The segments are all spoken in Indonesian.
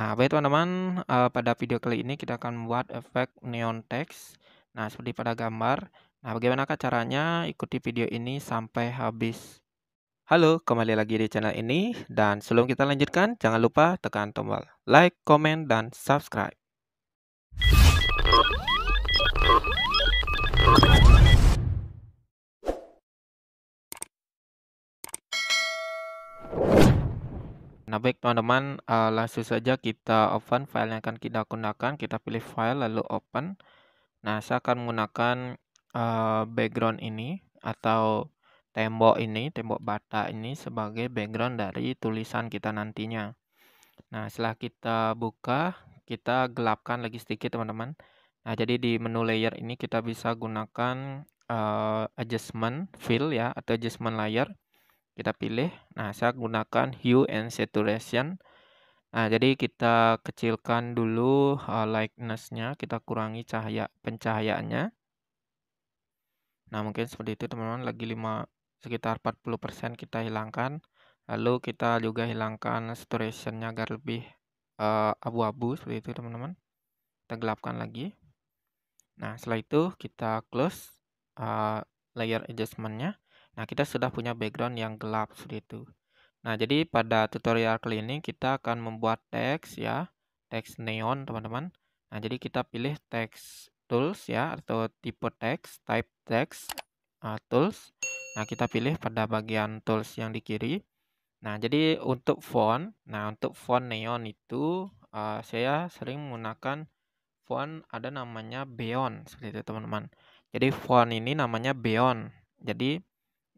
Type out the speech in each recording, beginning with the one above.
Nah, baik teman-teman, uh, pada video kali ini kita akan buat efek neon text. Nah, seperti pada gambar. Nah, bagaimana caranya? Ikuti video ini sampai habis. Halo, kembali lagi di channel ini. Dan sebelum kita lanjutkan, jangan lupa tekan tombol like, comment, dan subscribe. Nah, baik teman-teman, uh, langsung saja kita open file yang akan kita gunakan. Kita pilih file lalu open. Nah, saya akan menggunakan uh, background ini atau tembok ini, tembok bata ini sebagai background dari tulisan kita nantinya. Nah, setelah kita buka, kita gelapkan lagi sedikit teman-teman. Nah, jadi di menu layer ini kita bisa gunakan uh, adjustment fill ya atau adjustment layer kita pilih nah saya gunakan hue and saturation nah jadi kita kecilkan dulu uh, eh, lightness-nya, kita kurangi cahaya pencahayaannya nah mungkin seperti itu teman-teman lagi 5 sekitar 40% kita hilangkan lalu kita juga hilangkan saturationnya agar lebih eh, abu-abu uh, seperti itu teman-teman kita gelapkan lagi nah setelah itu kita close uh, layer adjustmentnya Nah, kita sudah punya background yang gelap seperti itu. Nah, jadi pada tutorial kali ini kita akan membuat teks ya, teks neon, teman-teman. Nah, jadi kita pilih teks tools ya atau tipe teks, type teks uh, tools. Nah, kita pilih pada bagian tools yang di kiri. Nah, jadi untuk font, nah untuk font neon itu uh, saya sering menggunakan font ada namanya Beyond seperti itu, teman-teman. Jadi font ini namanya Beyond. Jadi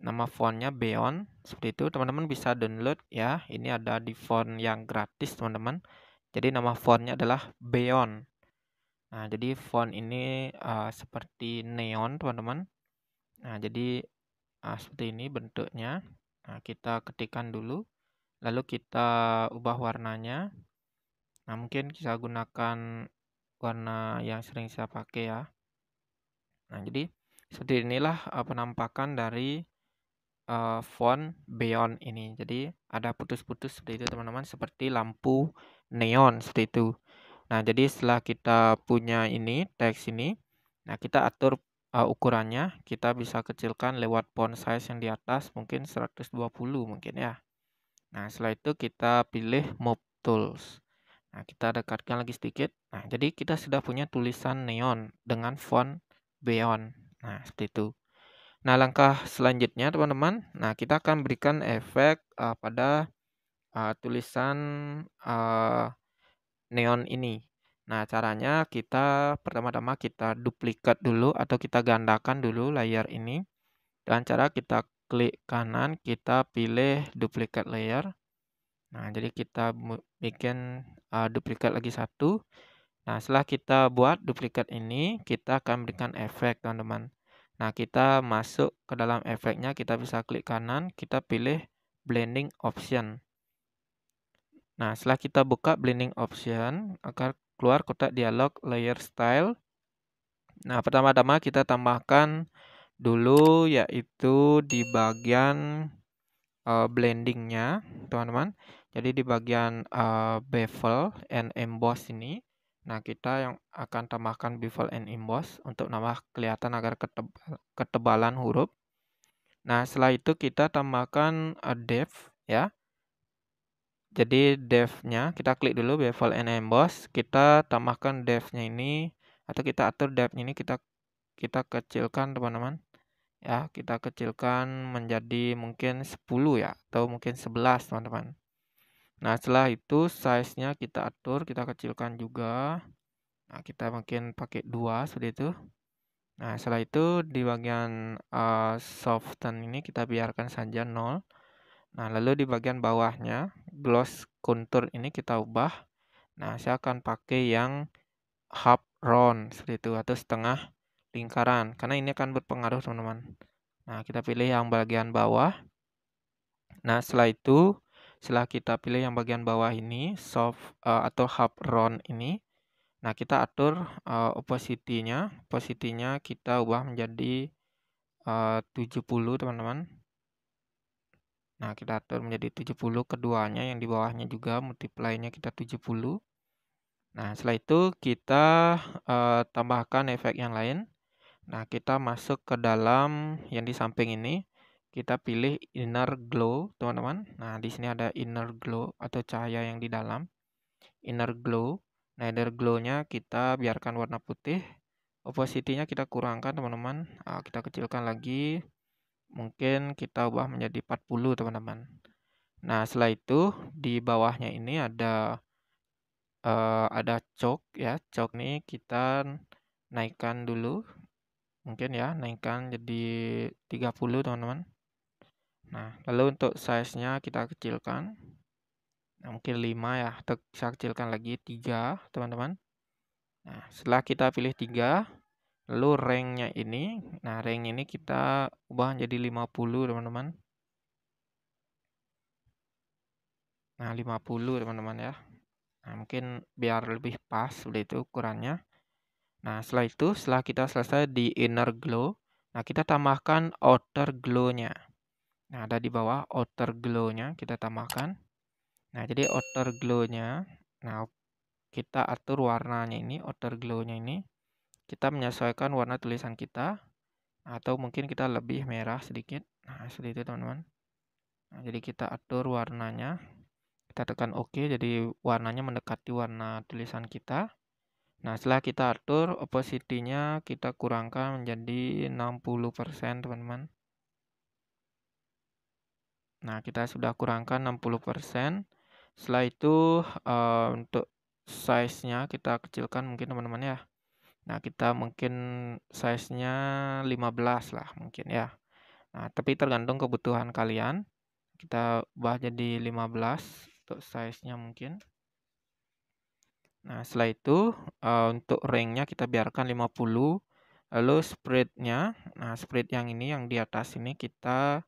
nama fontnya Beon seperti itu teman-teman bisa download ya ini ada di font yang gratis teman-teman jadi nama fontnya adalah Beon nah jadi font ini uh, seperti neon teman-teman nah jadi uh, seperti ini bentuknya nah, kita ketikkan dulu lalu kita ubah warnanya nah mungkin bisa gunakan warna yang sering saya pakai ya nah jadi seperti inilah eh, penampakan dari uh, font beyond ini. Jadi ada putus-putus seperti itu teman-teman, seperti lampu neon seperti itu. Nah, jadi setelah kita punya ini teks ini, nah kita atur uh, ukurannya, kita bisa kecilkan lewat font size yang di atas mungkin 120 mungkin ya. Nah, setelah itu kita pilih move tools. Nah, kita dekatkan lagi sedikit. Nah, jadi kita sudah punya tulisan neon dengan font beyond. Nah, seperti itu. Nah, langkah selanjutnya teman-teman, nah kita akan berikan efek uh, pada uh, tulisan uh, neon ini. Nah, caranya kita pertama-tama kita duplikat dulu atau kita gandakan dulu layer ini. Dan cara kita klik kanan, kita pilih duplikat layer. Nah, jadi kita bikin uh, duplikat lagi satu. Nah, setelah kita buat duplikat ini, kita akan berikan efek, teman-teman. Nah, kita masuk ke dalam efeknya, kita bisa klik kanan, kita pilih blending option. Nah, setelah kita buka blending option, akan keluar kotak dialog layer style. Nah, pertama-tama kita tambahkan dulu yaitu di bagian uh, blendingnya, teman-teman. Jadi di bagian uh, bevel and emboss ini Nah, kita yang akan tambahkan bevel and emboss untuk nambah kelihatan agar ketebal, ketebalan huruf. Nah, setelah itu kita tambahkan a eh, depth ya. Jadi depth-nya kita klik dulu bevel and emboss, kita tambahkan depth-nya ini atau kita atur depth ini kita kita kecilkan teman-teman. Ya, kita kecilkan menjadi mungkin 10 ya atau mungkin 11 teman-teman. Nah, setelah itu size-nya kita atur, kita kecilkan juga. Nah, kita mungkin pakai dua seperti itu. Nah, setelah itu di bagian uh, soften ini kita biarkan saja 0. Nah, lalu di bagian bawahnya gloss contour ini kita ubah. Nah, saya akan pakai yang half round seperti itu atau setengah lingkaran karena ini akan berpengaruh, teman-teman. Nah, kita pilih yang bagian bawah. Nah, setelah itu setelah kita pilih yang bagian bawah ini soft uh, eh, atau hub round ini nah kita atur uh, opacity-nya opacity-nya kita ubah menjadi eh, uh, 70 teman-teman nah kita atur menjadi 70 keduanya yang di bawahnya juga multiply-nya kita 70 nah setelah itu kita uh, tambahkan efek yang lain nah kita masuk ke dalam yang di samping ini kita pilih inner glow, teman-teman. Nah, di sini ada inner glow atau cahaya yang di dalam. Inner glow. Nah, inner glow-nya kita biarkan warna putih. Opacity-nya kita kurangkan, teman-teman. Nah, kita kecilkan lagi. Mungkin kita ubah menjadi 40, teman-teman. Nah, setelah itu di bawahnya ini ada uh, ada choke ya. choke nih kita naikkan dulu. Mungkin ya, naikkan jadi 30, teman-teman. Nah, lalu untuk size-nya kita kecilkan. Nah, mungkin 5 ya, atau bisa kecilkan lagi 3, teman-teman. Nah, setelah kita pilih 3, lalu rank-nya ini, nah rank ini kita ubah jadi 50, teman-teman. Nah, 50, teman-teman ya. Nah, mungkin biar lebih pas seperti itu ukurannya. Nah, setelah itu, setelah kita selesai di inner glow, nah kita tambahkan outer glow-nya. Nah, ada di bawah outer glow-nya kita tambahkan. Nah, jadi outer glow-nya, nah kita atur warnanya ini, outer glow-nya ini. Kita menyesuaikan warna tulisan kita atau mungkin kita lebih merah sedikit. Nah, seperti itu teman-teman. Nah, jadi kita atur warnanya. Kita tekan OK, jadi warnanya mendekati warna tulisan kita. Nah, setelah kita atur, opacity-nya kita kurangkan menjadi 60%, teman-teman. Nah, kita sudah kurangkan 60%. Setelah itu uh, untuk size-nya kita kecilkan mungkin teman-teman ya. Nah, kita mungkin size-nya 15 lah mungkin ya. Nah, tapi tergantung kebutuhan kalian. Kita ubah jadi 15 untuk size-nya mungkin. Nah, setelah itu uh, untuk ring nya kita biarkan 50. Lalu spread-nya, nah spread yang ini yang di atas ini kita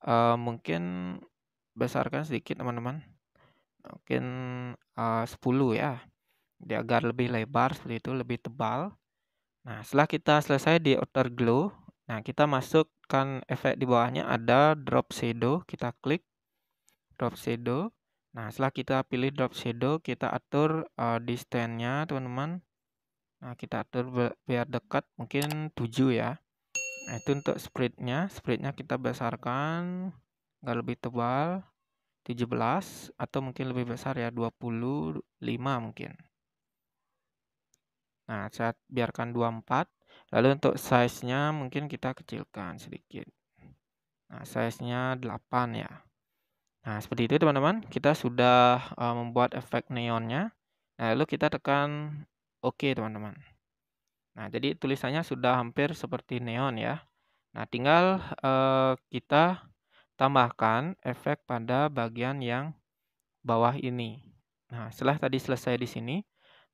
Uh, mungkin besarkan sedikit teman-teman. Mungkin eh, uh, 10 ya. Dia agar lebih lebar seperti itu, lebih tebal. Nah, setelah kita selesai di outer glow, nah kita masukkan efek di bawahnya ada drop shadow, kita klik drop shadow. Nah, setelah kita pilih drop shadow, kita atur uh, distance-nya, teman-teman. Nah, kita atur biar dekat, mungkin 7 ya nah, itu untuk spreadnya spreadnya kita besarkan nggak lebih tebal 17 atau mungkin lebih besar ya 25 mungkin nah saya biarkan 24 lalu untuk size nya mungkin kita kecilkan sedikit nah size nya 8 ya nah seperti itu teman-teman kita sudah uh, membuat efek neonnya nah, lalu kita tekan oke OK, teman-teman Nah, jadi tulisannya sudah hampir seperti neon ya. Nah, tinggal eh, kita tambahkan efek pada bagian yang bawah ini. Nah, setelah tadi selesai di sini,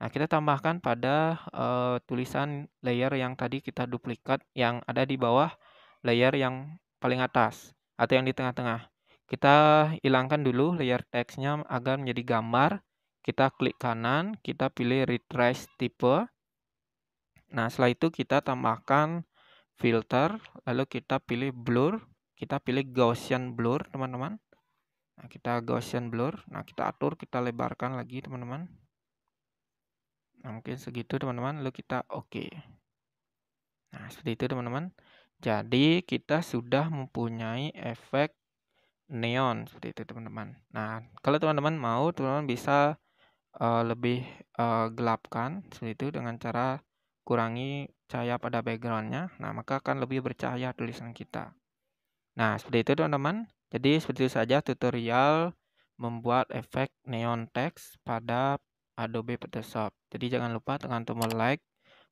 nah kita tambahkan pada eh, tulisan layer yang tadi kita duplikat yang ada di bawah layer yang paling atas atau yang di tengah-tengah. Kita hilangkan dulu layer teksnya agar menjadi gambar. Kita klik kanan, kita pilih retrace tipe. Nah, setelah itu kita tambahkan filter, lalu kita pilih blur, kita pilih Gaussian blur, teman-teman. Nah, kita Gaussian blur. Nah, kita atur, kita lebarkan lagi, teman-teman. Nah, mungkin segitu, teman-teman. Lalu kita oke. Nah, seperti itu, teman-teman. Jadi, kita sudah mempunyai efek neon seperti itu, teman-teman. Nah, kalau teman-teman mau, teman-teman bisa uh, lebih uh, gelapkan seperti itu dengan cara kurangi cahaya pada backgroundnya, nah maka akan lebih bercahaya tulisan kita. Nah seperti itu teman-teman. Jadi seperti itu saja tutorial membuat efek neon text pada Adobe Photoshop. Jadi jangan lupa tekan tombol like,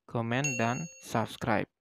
comment, dan subscribe.